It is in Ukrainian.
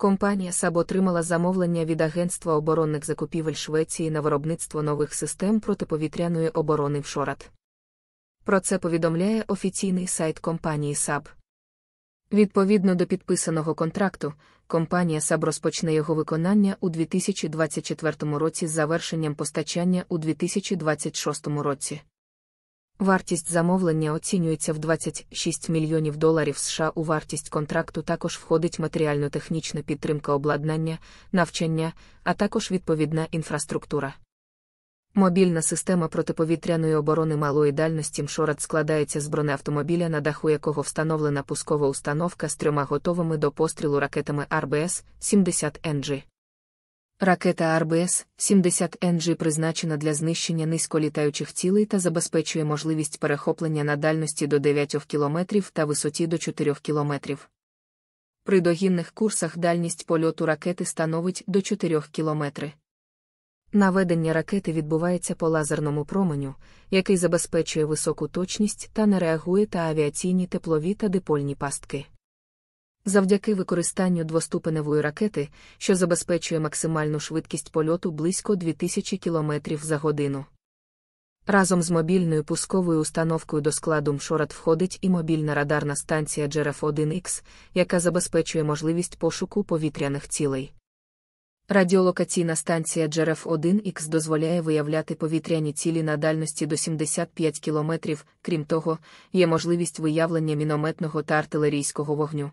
Компанія САБ отримала замовлення від Агентства оборонних закупівель Швеції на виробництво нових систем протиповітряної оборони в Шорат. Про це повідомляє офіційний сайт компанії САБ. Відповідно до підписаного контракту, компанія САБ розпочне його виконання у 2024 році з завершенням постачання у 2026 році. Вартість замовлення оцінюється в 26 мільйонів доларів США. У вартість контракту також входить матеріально-технічна підтримка обладнання, навчання, а також відповідна інфраструктура. Мобільна система протиповітряної оборони малої дальності МШОРАД складається з бронеавтомобіля, на даху якого встановлена пускова установка з трьома готовими до пострілу ракетами РБС 70 NG. Ракета РБС 70 ng призначена для знищення низьколітаючих цілей та забезпечує можливість перехоплення на дальності до 9 км та висоті до 4 км. При догінних курсах дальність польоту ракети становить до 4 км. Наведення ракети відбувається по лазерному променю, який забезпечує високу точність та не реагує та авіаційні теплові та дипольні пастки. Завдяки використанню двоступеневої ракети, що забезпечує максимальну швидкість польоту близько 2000 км за годину. Разом з мобільною пусковою установкою до складу МШОРАД входить і мобільна радарна станція джереф 1 x яка забезпечує можливість пошуку повітряних цілей. Радіолокаційна станція джереф 1 x дозволяє виявляти повітряні цілі на дальності до 75 км, крім того, є можливість виявлення мінометного та артилерійського вогню.